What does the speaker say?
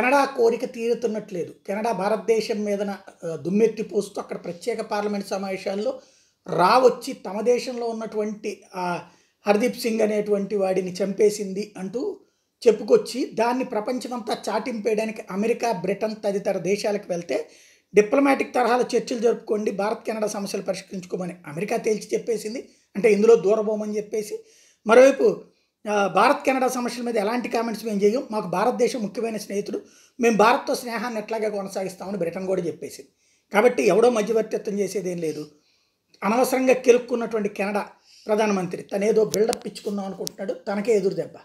Canada కోరిక తీరుతున్నట్లేదు Canada భారతదేశం మీద దుమ్మెత్తి పోస్తూ అక్కడ ప్రత్యేక పార్లమెంట్ సమావేశాల్లో రావచ్చి తమ దేశంలో ఉన్నటువంటి హర్దీప్ సింగ్ అనేటువంటి వాడిని చంపేసింది అంటూ చెప్పుకొచ్చి దాన్ని ప్రపంచమంతా చాటింపేయడానికి అమెరికా బ్రిటన్ తదితర దేశాలకు వెళ్తే డిప్లొమాటిక్ తరహాలో చర్చలు జరుపుకోండి భారత్ కెనడా సమస్యలు పరిష్కరించుకోమని అమెరికా తేల్చి చెప్పేసింది అంటే ఇందులో దూరబోమని చెప్పేసి మరోవైపు భారత్ కెనడా సమస్యల మీద ఎలాంటి కామెంట్స్ మేము చేయం మాకు భారతదేశం ముఖ్యమైన స్నేహితుడు మేము భారత్తో స్నేహాన్ని ఎట్లాగే కొనసాగిస్తామని బ్రిటన్ కూడా చెప్పేసి కాబట్టి ఎవడో మధ్యవర్తిత్వం చేసేదేం లేదు అనవసరంగా కెలుక్కున్నటువంటి కెనడా ప్రధానమంత్రి తనేదో బిల్డప్ ఇచ్చుకుందాం అనుకుంటున్నాడు తనకే ఎదురు దెబ్బ